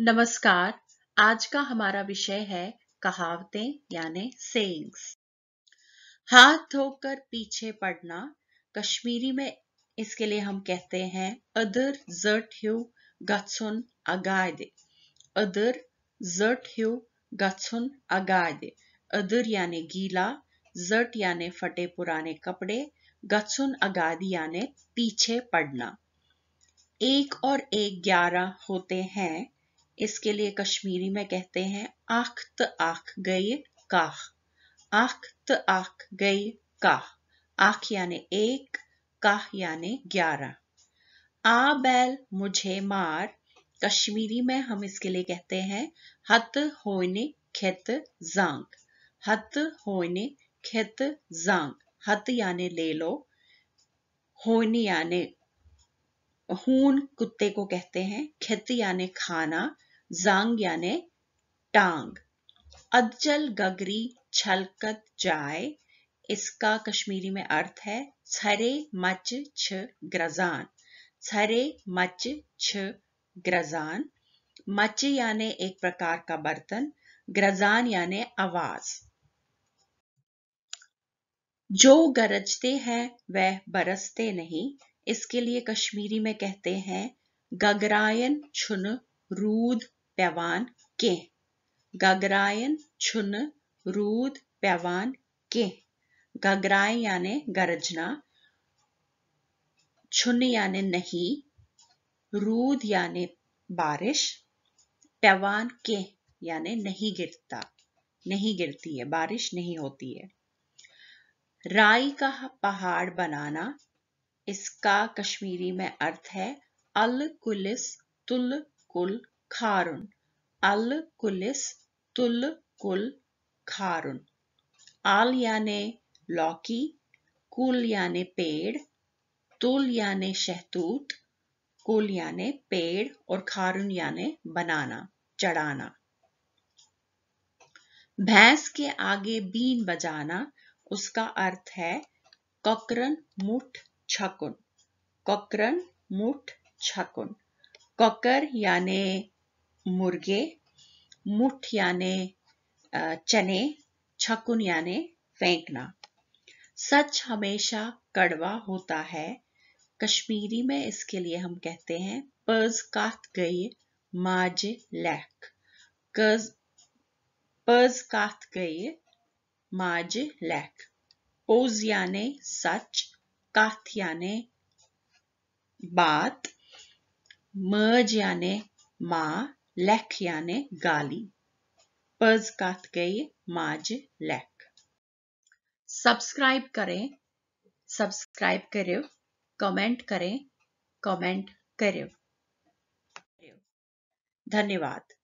नमस्कार आज का हमारा विषय है कहावतें यानी सेंग्स हाथ धोकर पीछे पड़ना कश्मीरी में इसके लिए हम कहते हैं अदर जट ह्यू गत्सुन अगायदे अदर जट ह्यू गत्सुन अगायदे अदर यानी गीला जट यानी फटे पुराने कपड़े गत्सुन अगादी यानी पीछे पड़ना एक और एक ग्यारह होते हैं इसके लिए कश्मीरी में कहते हैं आख आख गई काह आख आख गई काह आख यानी एक काह यानी ग्यारह आ बैल मुझे मार कश्मीरी में हम इसके लिए कहते हैं हत होने खेत जांग हत होने खेत जांग हत यानी ले लो होनी यानी हून कुत्ते को कहते हैं खेत यानी खाना जांग यानी टांग अज्जल गगरी छलकत जाए इसका कश्मीरी में अर्थ है छरे मच छ ग्रजान छरे मच छ ग्रजान मच याने एक प्रकार का बर्तन ग्रजान याने आवाज जो गरजते हैं वह बरसते नहीं इसके लिए कश्मीरी में कहते हैं गगरायन छुन रूद پیوان کینٛہہ گگرایَن چھُنہٕ روٗد پیوان کینٛہہ گگراے یعنی گرجنا چھُنہٕ یعنی نہیں روٗد یعنی बारिश पैवान के यानी नहीं गिरता नहीं गिरती है बारिश नहीं होती है राई का पहाड़ बनाना इसका कश्मीरी में अर्थ है अल कुलिस तुल कुल खारुन अल कुलिस तुल कुल खारुन आल याने लौकी कुल याने पेड़ तुल याने शहतूत कुल याने पेड़ और खारुन याने बनाना चढ़ाना भैंस के आगे बीन बजाना उसका अर्थ है ककरन मुठ छकुन ककरन मुठ छकुन ककर यानी मुर्गे मुठ याने चने छकुन याने फेंकना सच हमेशा कड़वा होता है कश्मीरी में इसके लिए हम कहते हैं पज कात गई माज लैक कज पज कात गई माज लैक पोज याने सच काथ याने बात मज याने माँ गाली पज कात Pazkatgei माज लेख सब्सक्राइब करें सब्सक्राइब करें कमेंट करें कमेंट करें धन्यवाद